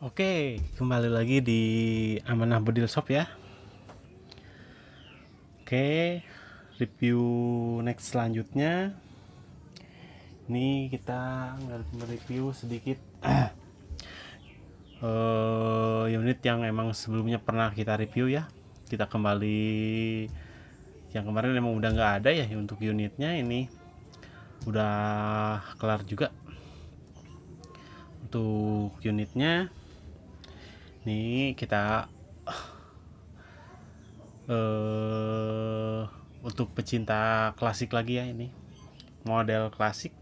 Oke, kembali lagi di Amanah Bedil Shop ya. Oke, review next selanjutnya. Ini kita mereview sedikit uh, unit yang emang sebelumnya pernah kita review ya. Kita kembali yang kemarin emang udah nggak ada ya untuk unitnya ini udah kelar juga untuk unitnya ini kita uh, untuk pecinta klasik lagi ya ini model klasik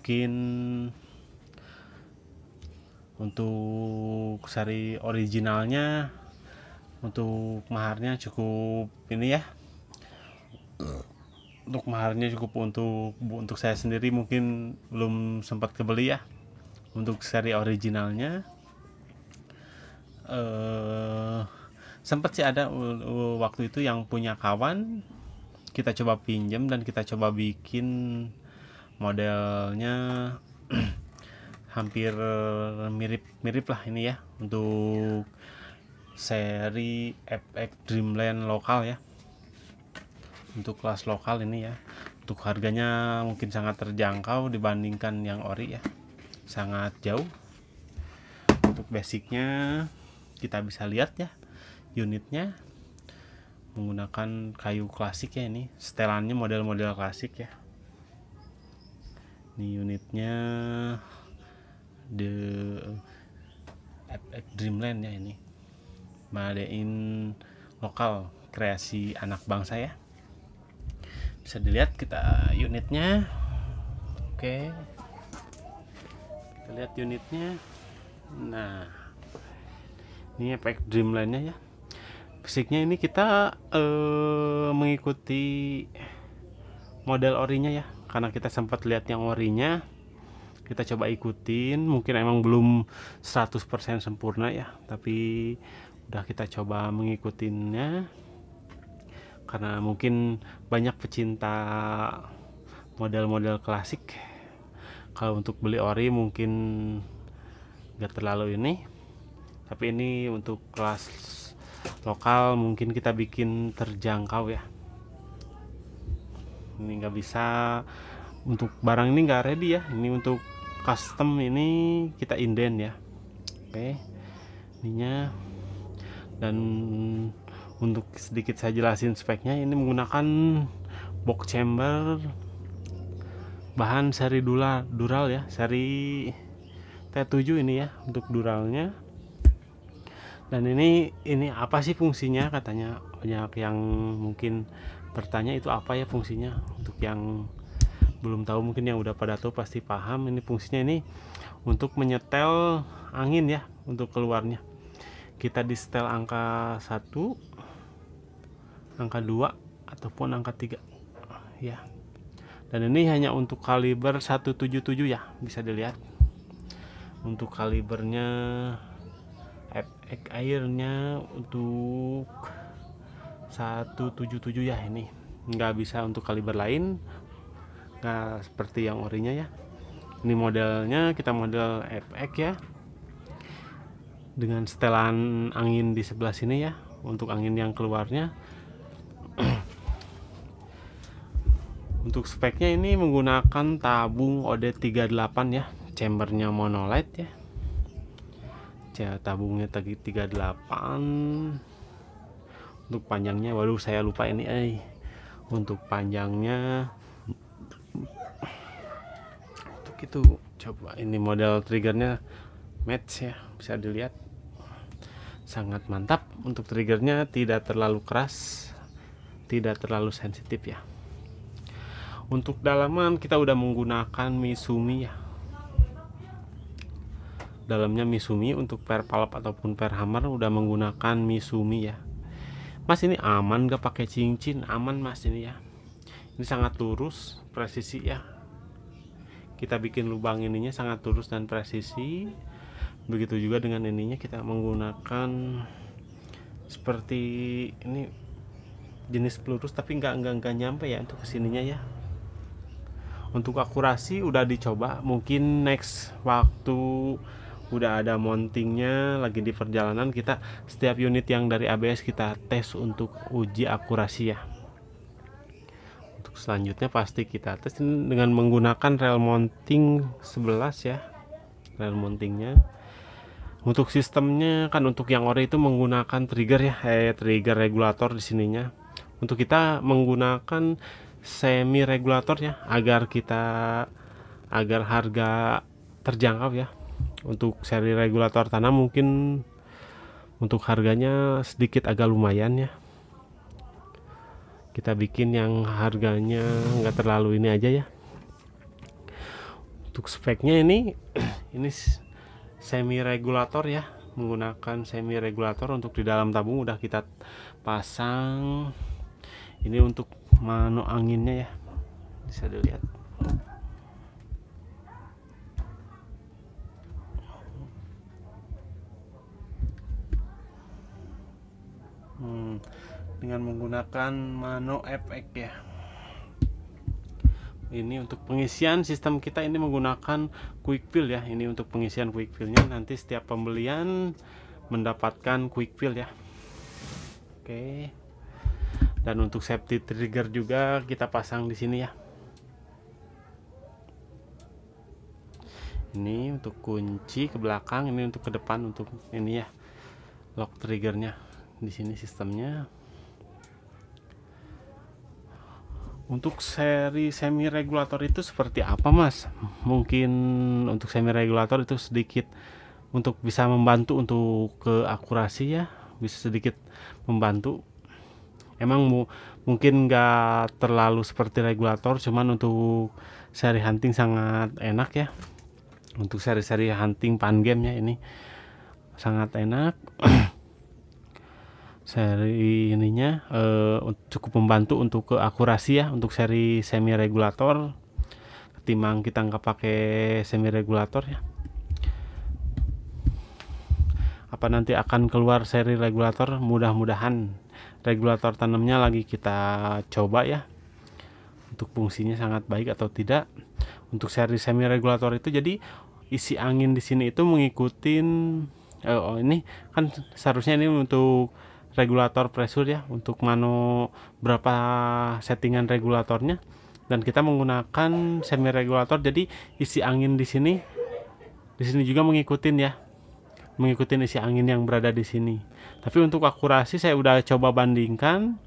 mungkin untuk seri originalnya untuk maharnya cukup ini ya untuk maharnya cukup untuk untuk saya sendiri mungkin belum sempat kebeli ya untuk seri originalnya uh, eh, sempat sih ada waktu itu yang punya kawan kita coba pinjam dan kita coba bikin modelnya hampir mirip mirip lah ini ya untuk seri FX Dreamland lokal ya untuk kelas lokal ini ya untuk harganya mungkin sangat terjangkau dibandingkan yang ori ya sangat jauh untuk basicnya kita bisa lihat ya unitnya menggunakan kayu klasik ya ini setelannya model-model klasik ya ini unitnya the FF Dreamland ya ini made in lokal kreasi anak bangsa ya bisa dilihat kita unitnya oke kita lihat unitnya nah ini efek dreamline-nya ya fisiknya ini kita uh, mengikuti model orinya ya karena kita sempat lihat yang orinya kita coba ikutin mungkin emang belum 100% sempurna ya tapi udah kita coba mengikutinya karena mungkin banyak pecinta model-model klasik kalau untuk beli ori mungkin nggak terlalu ini tapi ini untuk kelas lokal mungkin kita bikin terjangkau ya ini nggak bisa untuk barang ini nggak ready ya ini untuk custom ini kita inden ya oke okay. ininya dan untuk sedikit saya jelasin speknya ini menggunakan box chamber bahan seri dural dural ya seri T7 ini ya untuk duralnya dan ini ini apa sih fungsinya katanya banyak yang mungkin bertanya itu apa ya fungsinya untuk yang belum tahu mungkin yang udah pada tahu pasti paham ini fungsinya ini untuk menyetel angin ya untuk keluarnya kita di setel angka 1 angka 2 ataupun angka 3 ya dan ini hanya untuk kaliber 177 ya bisa dilihat untuk kalibernya FX airnya untuk 177 ya ini nggak bisa untuk kaliber lain nggak seperti yang orinya ya ini modelnya kita model FX ya dengan setelan angin di sebelah sini ya untuk angin yang keluarnya untuk speknya ini menggunakan tabung OD38 ya chambernya monolight ya ya tabungnya tadi 38 untuk panjangnya waduh saya lupa ini eh untuk panjangnya untuk itu coba ini model triggernya match ya bisa dilihat sangat mantap untuk triggernya tidak terlalu keras tidak terlalu sensitif ya untuk dalaman kita udah menggunakan Misumi ya dalamnya Misumi untuk per palap ataupun per hammer udah menggunakan Misumi ya Mas ini aman gak pakai cincin aman mas ini ya ini sangat lurus presisi ya kita bikin lubang ininya sangat lurus dan presisi begitu juga dengan ininya kita menggunakan seperti ini jenis pelurus tapi nggak nggak nggak nyampe ya untuk kesininya ya untuk akurasi udah dicoba mungkin next waktu udah ada mountingnya lagi di perjalanan kita setiap unit yang dari ABS kita tes untuk uji akurasi ya untuk selanjutnya pasti kita tes dengan menggunakan rail mounting 11 ya rail mountingnya untuk sistemnya kan untuk yang ori itu menggunakan trigger ya eh, trigger regulator di sininya untuk kita menggunakan semi regulator ya agar kita agar harga terjangkau ya untuk seri regulator tanah mungkin untuk harganya sedikit agak lumayan ya kita bikin yang harganya nggak terlalu ini aja ya untuk speknya ini ini semi regulator ya menggunakan semi regulator untuk di dalam tabung udah kita pasang ini untuk mano anginnya ya bisa dilihat dengan menggunakan Mano FX ya ini untuk pengisian sistem kita ini menggunakan quick fill ya ini untuk pengisian quick fillnya nanti setiap pembelian mendapatkan quick fill ya oke dan untuk safety trigger juga kita pasang di sini ya ini untuk kunci ke belakang ini untuk ke depan untuk ini ya lock triggernya di sini sistemnya untuk seri semi regulator itu seperti apa mas mungkin untuk semi regulator itu sedikit untuk bisa membantu untuk ke akurasi ya bisa sedikit membantu emang mu, mungkin nggak terlalu seperti regulator cuman untuk seri hunting sangat enak ya untuk seri-seri hunting pan game ya ini sangat enak seri ininya uh, cukup membantu untuk ke akurasi ya untuk seri semi regulator ketimbang kita nggak pakai semi regulator ya apa nanti akan keluar seri regulator mudah-mudahan regulator tanamnya lagi kita coba ya untuk fungsinya sangat baik atau tidak untuk seri semi regulator itu jadi isi angin di sini itu mengikuti eh, oh ini kan seharusnya ini untuk regulator pressure ya untuk mano berapa settingan regulatornya dan kita menggunakan semi regulator jadi isi angin di sini di sini juga mengikuti ya mengikuti isi angin yang berada di sini tapi untuk akurasi saya udah coba bandingkan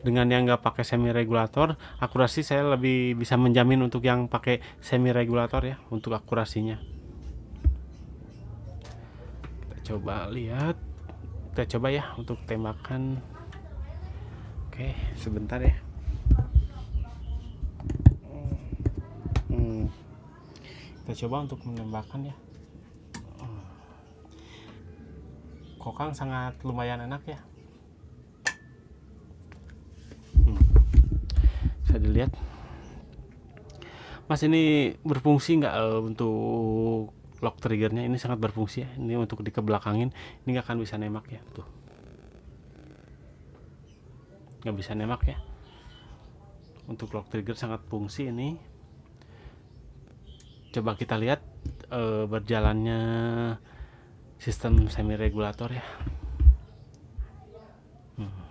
dengan yang nggak pakai semi regulator akurasi saya lebih bisa menjamin untuk yang pakai semi regulator ya untuk akurasinya kita coba lihat kita coba ya untuk tembakan oke sebentar ya hmm. kita coba untuk menembakkan ya kokang sangat lumayan enak ya hmm. bisa dilihat mas ini berfungsi nggak eh, untuk lock triggernya ini sangat berfungsi ya. ini untuk dikebelakangin ini nggak akan bisa nemak ya tuh nggak bisa nemak ya untuk lock trigger sangat fungsi ini coba kita lihat e, berjalannya sistem semi regulator ya hmm.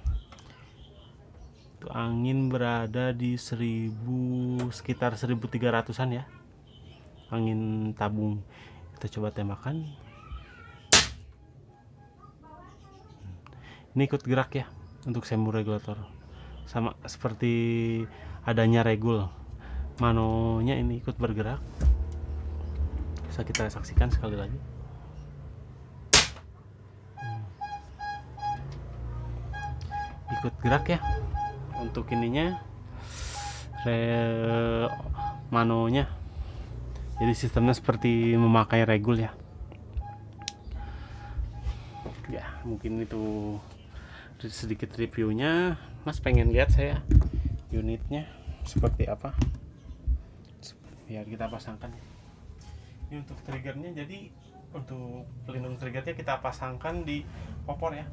angin berada di 1000 sekitar 1300an ya angin tabung kita coba tembakan hmm. ini ikut gerak ya untuk sembur regulator sama seperti adanya regul manonya ini ikut bergerak bisa kita saksikan sekali lagi hmm. ikut gerak ya untuk ininya re manonya jadi sistemnya seperti memakai regul ya ya mungkin itu sedikit reviewnya mas pengen lihat saya unitnya seperti apa biar kita pasangkan ini untuk triggernya jadi untuk pelindung triggernya kita pasangkan di popor ya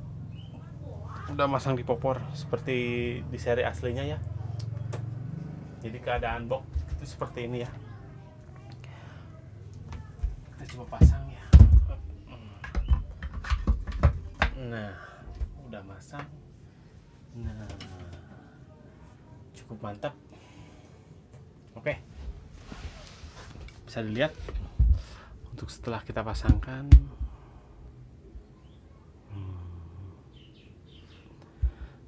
udah masang di popor seperti di seri aslinya ya jadi keadaan box itu seperti ini ya coba pasang ya nah udah masang nah cukup mantap oke bisa dilihat untuk setelah kita pasangkan hmm,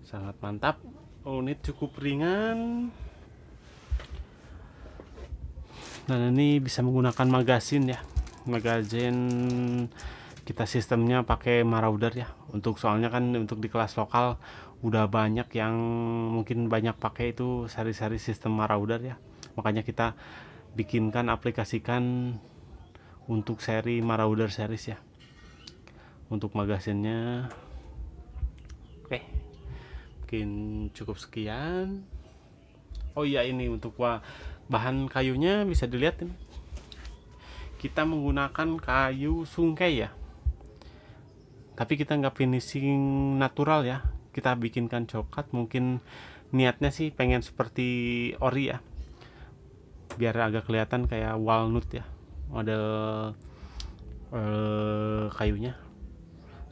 sangat mantap unit oh, cukup ringan dan ini bisa menggunakan magasin ya Magazine kita sistemnya pakai marauder ya untuk soalnya kan untuk di kelas lokal udah banyak yang mungkin banyak pakai itu seri-seri sistem marauder ya makanya kita bikinkan aplikasikan untuk seri marauder series ya untuk magasinnya oke mungkin cukup sekian oh iya ini untuk bahan kayunya bisa dilihat ini kita menggunakan kayu sungkai ya tapi kita nggak finishing natural ya kita bikinkan coklat mungkin niatnya sih pengen seperti ori ya biar agak kelihatan kayak walnut ya model eh, kayunya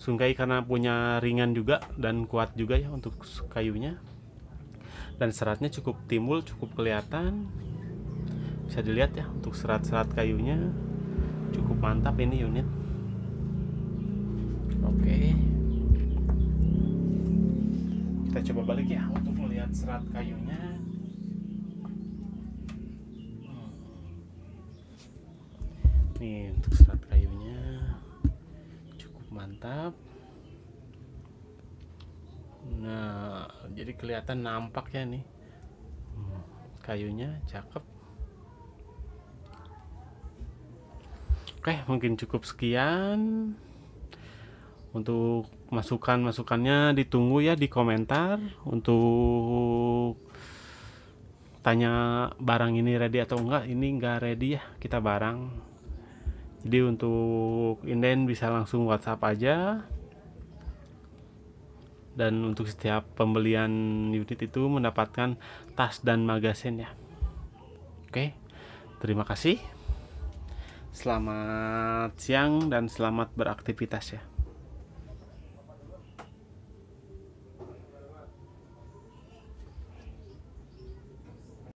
sungkai karena punya ringan juga dan kuat juga ya untuk kayunya dan seratnya cukup timbul cukup kelihatan bisa dilihat ya untuk serat-serat kayunya mantap ini unit oke okay. kita coba balik ya untuk melihat serat kayunya ini hmm. nih untuk serat kayunya cukup mantap nah jadi kelihatan nampak ya nih hmm, kayunya cakep Oke, mungkin cukup sekian. Untuk masukan-masukannya ditunggu ya di komentar. Untuk tanya barang ini ready atau enggak, ini enggak ready ya, kita barang. Jadi untuk inden bisa langsung WhatsApp aja. Dan untuk setiap pembelian unit itu mendapatkan tas dan magasin ya. Oke. Terima kasih. Selamat siang dan selamat beraktivitas ya.